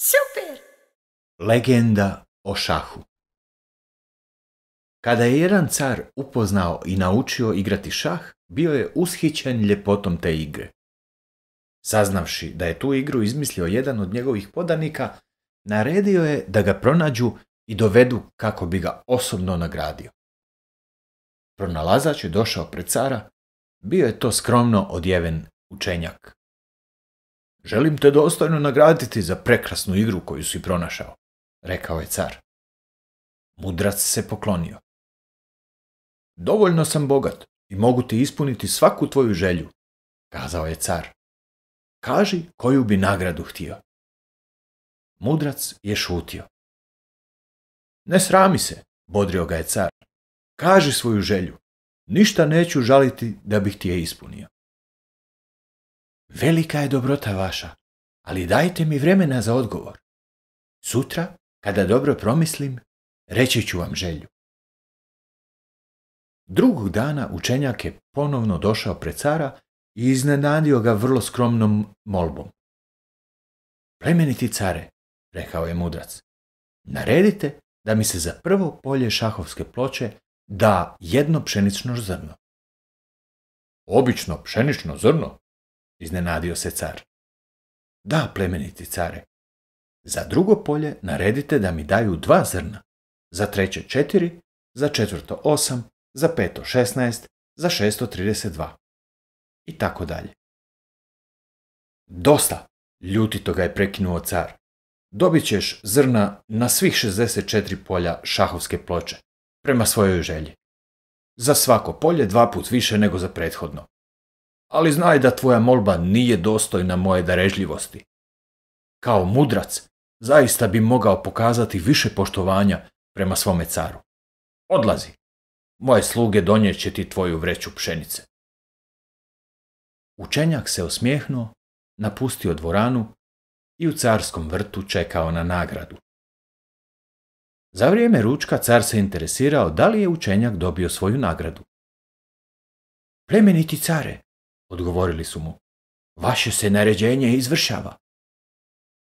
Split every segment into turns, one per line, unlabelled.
Super! Legenda o šahu Kada je jedan car upoznao i naučio igrati šah, bio je ushićen ljepotom te igre. Saznavši da je tu igru izmislio jedan od njegovih podanika, naredio je da ga pronađu i dovedu kako bi ga osobno nagradio. Pronalazač je došao pred cara, bio je to skromno odjeven učenjak. Želim te dostojno nagraditi za prekrasnu igru koju si pronašao, rekao je car. Mudrac se poklonio. Dovoljno sam bogat i mogu ti ispuniti svaku tvoju želju, kazao je car. Kaži koju bi nagradu htio. Mudrac je šutio. Ne srami se, bodrio ga je car. Kaži svoju želju. Ništa neću žaliti da bih ti je ispunio. Velika je dobrota vaša, ali dajte mi vremena za odgovor. Sutra, kada dobro promislim, reći ću vam želju. Drugog dana učenjak je ponovno došao pred cara i iznenadio ga vrlo skromnom molbom. Plemeniti care, rekao je mudrac, naredite da mi se za prvo polje šahovske ploče da jedno pšenično zrno. Obično pšenično zrno, iznenadio se car. Da, plemeniti care. Za drugo polje naredite da mi daju dva zrna, za treće četiri, za četvrto osam, za peto šestnaest, za šesto trideset dva. I tako dalje. Dosta, ljutito ga je prekinuo car. Dobit ćeš zrna na svih 64 polja šahovske ploče, prema svojoj želji. Za svako polje dva put više nego za prethodno ali znaj da tvoja molba nije dostojna moje darežljivosti. Kao mudrac, zaista bi mogao pokazati više poštovanja prema svome caru. Odlazi. Moje sluge će ti tvoju vreću pšenice. Učenjak se osmijehnuo, napustio dvoranu i u carskom vrtu čekao na nagradu. Za vrijeme ručka car se interesirao da li je učenjak dobio svoju nagradu. Plemeniti care, Odgovorili su mu, vaše se naređenje izvršava.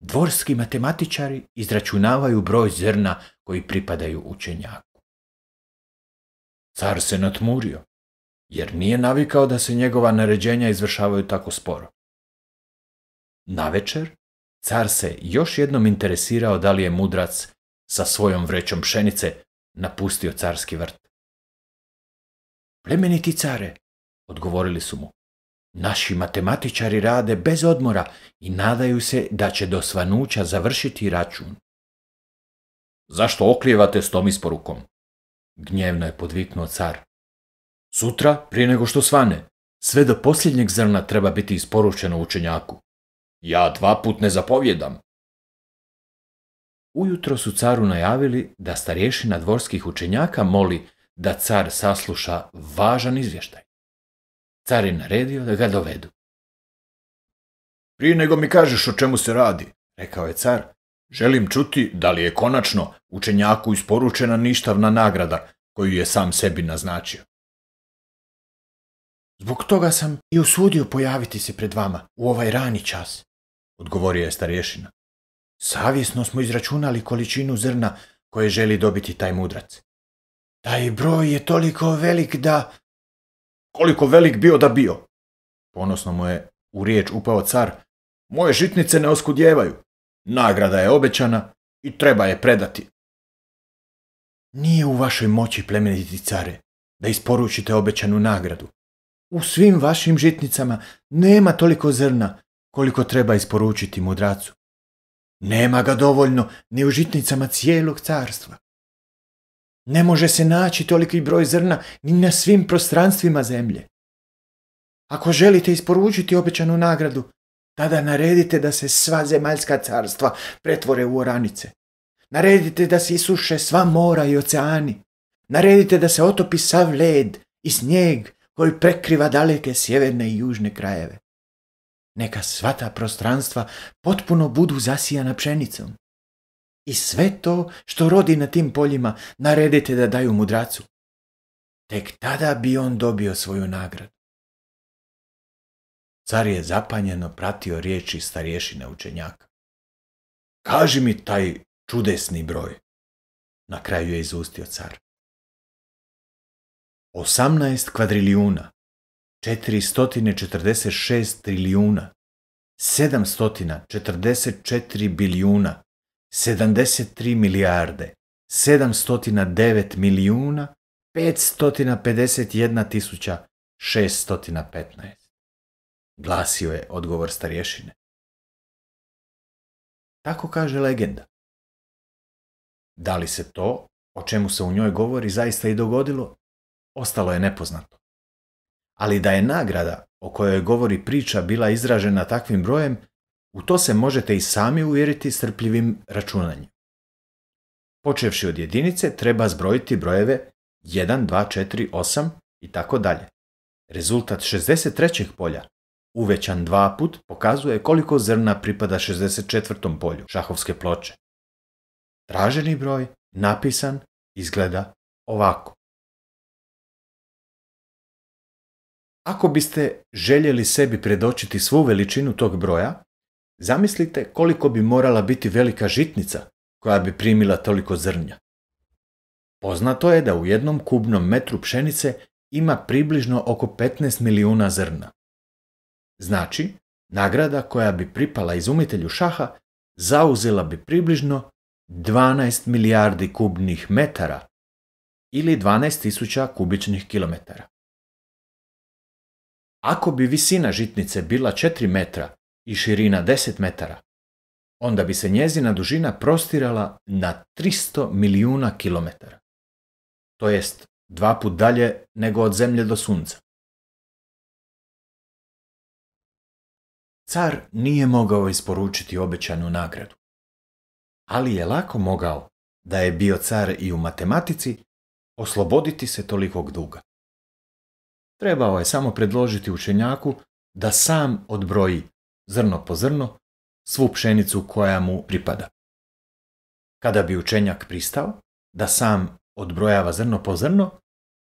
Dvorski matematičari izračunavaju broj zrna koji pripadaju učenjaku. Car se natmurio, jer nije navikao da se njegova naređenja izvršavaju tako sporo. Navečer, car se još jednom interesirao da li je mudrac sa svojom vrećom pšenice napustio carski vrt. Plemeniti care, odgovorili su mu, Naši matematičari rade bez odmora i nadaju se da će do svanuća završiti račun. Zašto oklijevate s tom isporukom? Gnjevno je podviknuo car. Sutra, prije nego što svane, sve do posljednjeg zrna treba biti isporučeno učenjaku. Ja dva put ne zapovjedam. Ujutro su caru najavili da starješina dvorskih učenjaka moli da car sasluša važan izvještaj. Car je naredio da ga dovedu. Prije nego mi kažeš o čemu se radi, rekao je car, želim čuti da li je konačno učenjaku isporučena ništavna nagrada koju je sam sebi naznačio. Zbog toga sam i usudio pojaviti se pred vama u ovaj rani čas, odgovorio je starješina. Savjesno smo izračunali količinu zrna koje želi dobiti taj mudrac. Taj broj je toliko velik da koliko velik bio da bio. Ponosno mu je u riječ upao car. Moje žitnice ne oskudjevaju. Nagrada je obećana i treba je predati. Nije u vašoj moći, plemeniti care, da isporučite obećanu nagradu. U svim vašim žitnicama nema toliko zrna koliko treba isporučiti mudracu. Nema ga dovoljno ni u žitnicama cijelog carstva. Ne može se naći toliki broj zrna ni na svim prostranstvima zemlje. Ako želite isporučiti obećanu nagradu, tada naredite da se sva zemaljska carstva pretvore u oranice. Naredite da se isuše sva mora i oceani. Naredite da se otopi sav led i snijeg koji prekriva daleke sjeverne i južne krajeve. Neka sva ta prostranstva potpuno budu zasijana pšenicom i sve to što rodi na tim poljima naredite da daju mudracu. Tek tada bi on dobio svoju nagradu. Car je zapanjeno pratio riječi starješine učenjaka. Kaži mi taj čudesni broj. Na kraju je izustio car. Osamnaest kvadrilijuna, 446 trilijuna, 744 bilijuna, 73 milijarde 709 milijuna 551 tisuća 615. Glasio je odgovor starješine. Tako kaže legenda. Da li se to, o čemu se u njoj govori, zaista i dogodilo, ostalo je nepoznato. Ali da je nagrada o kojoj govori priča bila izražena takvim brojem, u to se možete i sami uvjeriti strpljivim računanjem. Počevši od jedinice treba zbrojiti brojeve 1, 2, 4, 8 i tako dalje. Rezultat 63. polja uvećan dva put pokazuje koliko zrna pripada 64. polju šahovske ploče. Traženi broj napisan izgleda ovako. Ako biste željeli sebi predočiti svu veličinu tog broja, Zamislite koliko bi morala biti velika žitnica koja bi primila toliko zrnja. Poznato je da u jednom kubnom metru pšenice ima približno oko 15 milijuna zrna. Znači, nagrada koja bi pripala izumitelju šaha zauzela bi približno 12 milijardi kubnih metara ili tisuća kubičnih kilometara. Ako bi visina žitnice bila 4 metra, i širina 10 metara, onda bi se njezina dužina prostirala na 300 milijuna kilometara. To jest dva put dalje nego od zemlje do sunca. Car nije mogao isporučiti obećanu nagradu, ali je lako mogao, da je bio car i u matematici, osloboditi se tolikog duga. Trebao je samo predložiti učenjaku da sam odbroji zrno po zrno, svu pšenicu koja mu pripada. Kada bi učenjak pristao da sam odbrojava zrno po zrno,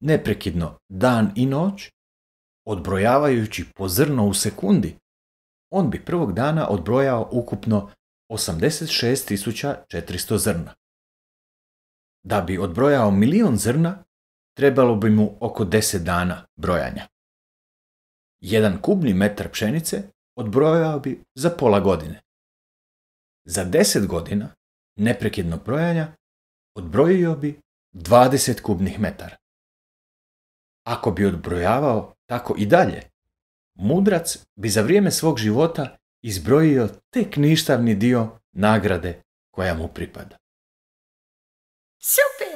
neprekidno dan i noć, odbrojavajući po zrno u sekundi, on bi prvog dana odbrojao ukupno 86.400 zrna. Da bi odbrojao milion zrna, trebalo bi mu oko 10 dana brojanja. Jedan kubni metar pšenice odbrojao bi za pola godine. Za deset godina neprekidnog brojanja odbrojio bi 20 kubnih metara. Ako bi odbrojavao tako i dalje, mudrac bi za vrijeme svog života izbrojio tek ništavni dio nagrade koja mu pripada. Super!